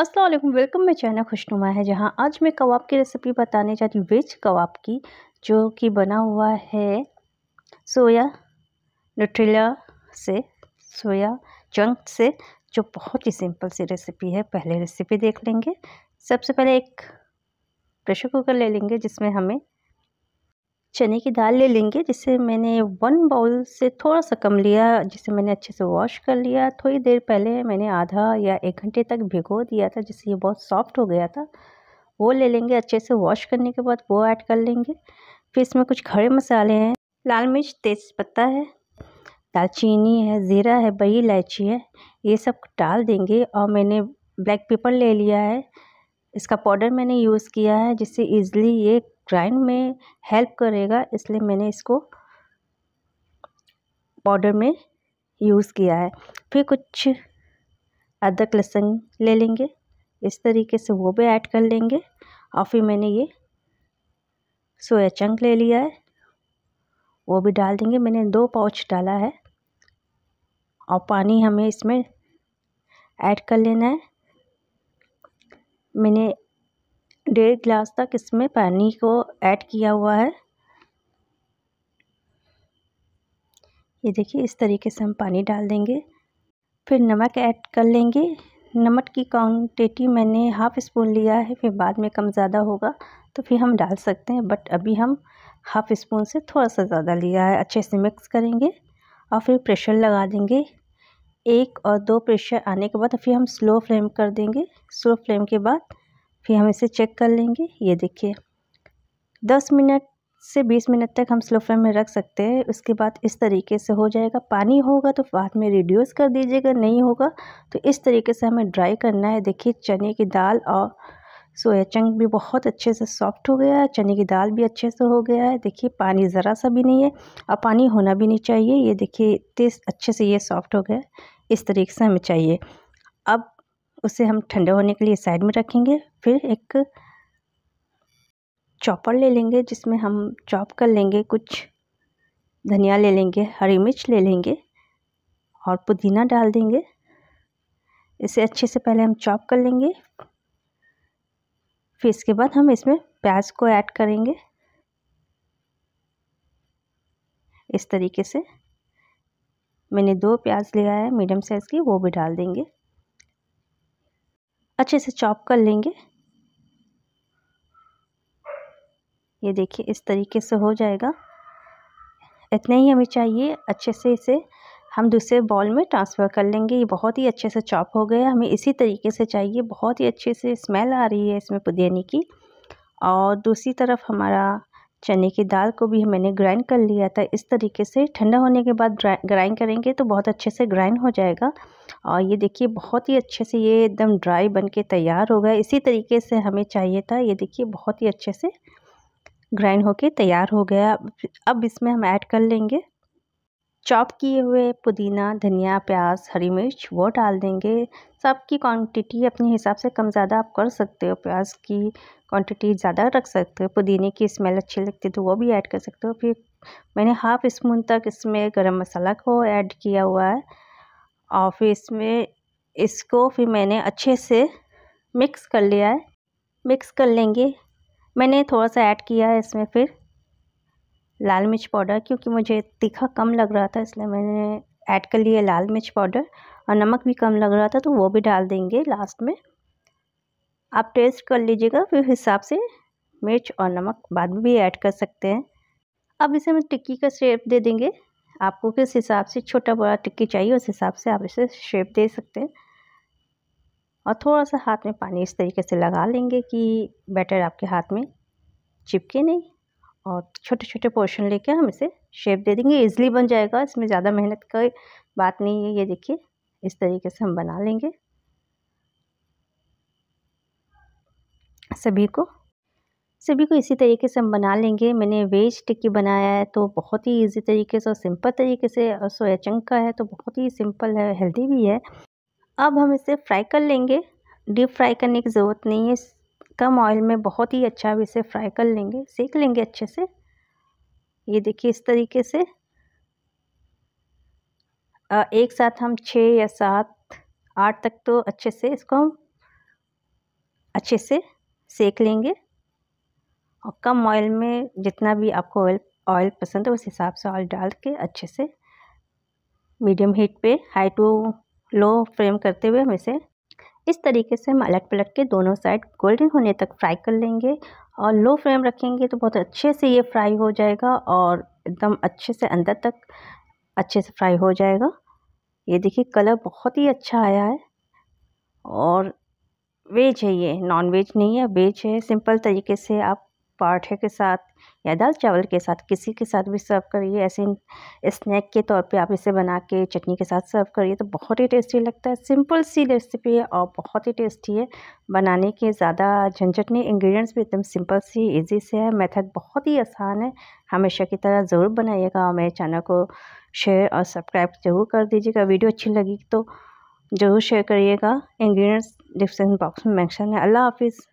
असल वेलकम मैं चाइना खुशनुमा है जहाँ आज मैं कबाब की रेसिपी बताने जा रही हूँ वेज कबाब की जो कि बना हुआ है सोया न्यूट्रिला से सोया चंक से जो बहुत ही सिंपल सी रेसिपी है पहले रेसिपी देख लेंगे सबसे पहले एक प्रेशर कुकर ले लेंगे जिसमें हमें चने की दाल ले लेंगे जिसे मैंने वन बाउल से थोड़ा सा कम लिया जिसे मैंने अच्छे से वॉश कर लिया थोड़ी देर पहले मैंने आधा या एक घंटे तक भिगो दिया था जिससे ये बहुत सॉफ्ट हो गया था वो ले लेंगे अच्छे से वॉश करने के बाद वो ऐड कर लेंगे फिर इसमें कुछ खड़े मसाले हैं लाल मिर्च तेज़पत्ता है दालचीनी है ज़ीरा है बड़ी इलायची है ये सब डाल देंगे और मैंने ब्लैक पेपर ले लिया है इसका पाउडर मैंने यूज़ किया है जिससे ईज़िली ये ग्राइंड में हेल्प करेगा इसलिए मैंने इसको पाउडर में यूज़ किया है फिर कुछ अदरक लहसुन ले लेंगे इस तरीके से वो भी ऐड कर लेंगे और फिर मैंने ये सोया चंक ले लिया है वो भी डाल देंगे मैंने दो पाउच डाला है और पानी हमें इसमें ऐड कर लेना है मैंने डेढ़ गिलास तक इसमें पानी को ऐड किया हुआ है ये देखिए इस तरीके से हम पानी डाल देंगे फिर नमक ऐड कर लेंगे नमक की क्वांटिटी मैंने हाफ़ स्पून लिया है फिर बाद में कम ज़्यादा होगा तो फिर हम डाल सकते हैं बट अभी हम हाफ़ स्पून से थोड़ा सा ज़्यादा लिया है अच्छे से मिक्स करेंगे और फिर प्रेशर लगा देंगे एक और दो प्रेशर आने के बाद फिर हम स्लो फ्लेम कर देंगे स्लो फ्लेम के बाद फिर हम इसे चेक कर लेंगे ये देखिए दस मिनट से बीस मिनट तक हम स्लो फ्लेम में रख सकते हैं उसके बाद इस तरीके से हो जाएगा पानी होगा तो बाद में रिड्यूस कर दीजिएगा नहीं होगा तो इस तरीके से हमें ड्राई करना है देखिए चने की दाल और सोया चंक भी बहुत अच्छे से सॉफ्ट हो गया है चने की दाल भी अच्छे से हो गया है देखिए पानी ज़रा सा भी नहीं है और पानी होना भी नहीं चाहिए ये देखिए इतने अच्छे से ये सॉफ्ट हो गया इस तरीके से हमें चाहिए अब उसे हम ठंडे होने के लिए साइड में रखेंगे फिर एक चॉपर ले लेंगे जिसमें हम चॉप कर लेंगे कुछ धनिया ले लेंगे हरी मिर्च ले लेंगे और पुदीना डाल देंगे इसे अच्छे से पहले हम चॉप कर लेंगे फिर इसके बाद हम इसमें प्याज को ऐड करेंगे इस तरीके से मैंने दो प्याज लिया है मीडियम साइज़ की वो भी डाल देंगे अच्छे से चॉप कर लेंगे ये देखिए इस तरीके से हो जाएगा इतना ही हमें चाहिए अच्छे से इसे हम दूसरे बॉल में ट्रांसफ़र कर लेंगे ये बहुत ही अच्छे से चॉप हो गया हमें इसी तरीके से चाहिए बहुत ही अच्छे से स्मेल आ रही है इसमें पुदियानी की और दूसरी तरफ हमारा चने की दाल को भी मैंने ग्राइंड कर लिया था इस तरीके से ठंडा होने के बाद ग्राइंड करेंगे तो बहुत अच्छे से ग्राइंड हो जाएगा और ये देखिए बहुत ही अच्छे से ये एकदम ड्राई बन के तैयार हो गया इसी तरीके से हमें चाहिए था ये देखिए बहुत ही अच्छे से ग्राइंड होके तैयार हो गया अब इसमें हम ऐड कर लेंगे चॉप किए हुए पुदीना धनिया प्याज हरी मिर्च वो डाल देंगे सबकी क्वांटिटी अपने हिसाब से कम ज़्यादा आप कर सकते हो प्याज की क्वांटिटी ज़्यादा रख सकते हो पुदीने की स्मेल अच्छी लगती है तो वो भी ऐड कर सकते हो फिर मैंने हाफ़ स्पून तक इसमें गरम मसाला को ऐड किया हुआ है और फिर इसमें इसको फिर मैंने अच्छे से मिक्स कर लिया है मिक्स कर लेंगे मैंने थोड़ा सा ऐड किया है इसमें फिर लाल मिर्च पाउडर क्योंकि मुझे तीखा कम लग रहा था इसलिए मैंने ऐड कर लिया लाल मिर्च पाउडर और नमक भी कम लग रहा था तो वो भी डाल देंगे लास्ट में आप टेस्ट कर लीजिएगा फिर हिसाब से मिर्च और नमक बाद में भी ऐड कर सकते हैं अब इसे हम टिक्की का शेप दे देंगे आपको किस हिसाब से छोटा बड़ा टिक्की चाहिए उस हिसाब से आप इसे शेप दे सकते हैं और थोड़ा सा हाथ में पानी इस तरीके से लगा लेंगे कि बैटर आपके हाथ में चिपके नहीं और छोटे छोटे पोर्शन लेके हम इसे शेप दे देंगे ईज़िली बन जाएगा इसमें ज़्यादा मेहनत का बात नहीं है ये देखिए इस तरीके से हम बना लेंगे सभी को सभी को इसी तरीके से हम बना लेंगे मैंने वेज टिक्की बनाया है तो बहुत ही इजी तरीके से और सिंपल तरीके से सोया चंक का है तो बहुत ही सिंपल है हेल्दी भी है अब हम इसे फ्राई कर लेंगे डीप फ्राई करने की ज़रूरत नहीं है कम ऑयल में बहुत ही अच्छा इसे फ्राई कर लेंगे सेक लेंगे अच्छे से ये देखिए इस तरीके से एक साथ हम छः या सात आठ तक तो अच्छे से इसको हम अच्छे से सेक लेंगे और कम ऑयल में जितना भी आपको ऑयल ऑयल पसंद है उस हिसाब से ऑयल डाल के अच्छे से मीडियम हीट पे हाई टू लो फ्लेम करते हुए हम इसे इस तरीके से हम अलट पलट के दोनों साइड गोल्डन होने तक फ्राई कर लेंगे और लो फ्लेम रखेंगे तो बहुत अच्छे से ये फ्राई हो जाएगा और एकदम अच्छे से अंदर तक अच्छे से फ्राई हो जाएगा ये देखिए कलर बहुत ही अच्छा आया है और वेज है ये नॉन वेज नहीं है वेज है सिंपल तरीके से आप पराठे के साथ या दाल चावल के साथ किसी के साथ भी सर्व करिए ऐसे स्नैक के तौर पे आप इसे बना के चटनी के साथ सर्व करिए तो बहुत ही टेस्टी लगता है सिंपल सी रेसिपी है और बहुत ही टेस्टी है बनाने के ज़्यादा झंझट नहीं इंग्रेडिएंट्स भी एकदम सिंपल सी इजी से है मेथड बहुत ही आसान है हमेशा की तरह ज़रूर बनाइएगा और मेरे चैनल को शेयर और सब्सक्राइब जरूर कर दीजिएगा वीडियो अच्छी लगी तो ज़रूर शेयर करिएगा इंग्रेडिएंट्स डिस्क्रिप्शन बॉक्स में मैंशन है अल्लाह हाफिज़